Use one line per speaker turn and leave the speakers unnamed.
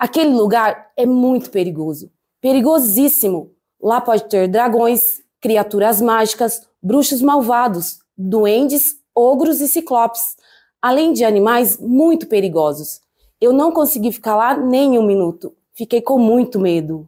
Aquele lugar é muito perigoso, perigosíssimo. Lá pode ter dragões, criaturas mágicas, bruxos malvados, duendes, ogros e ciclopes, além de animais muito perigosos. Eu não consegui ficar lá nem um minuto. Fiquei com muito medo.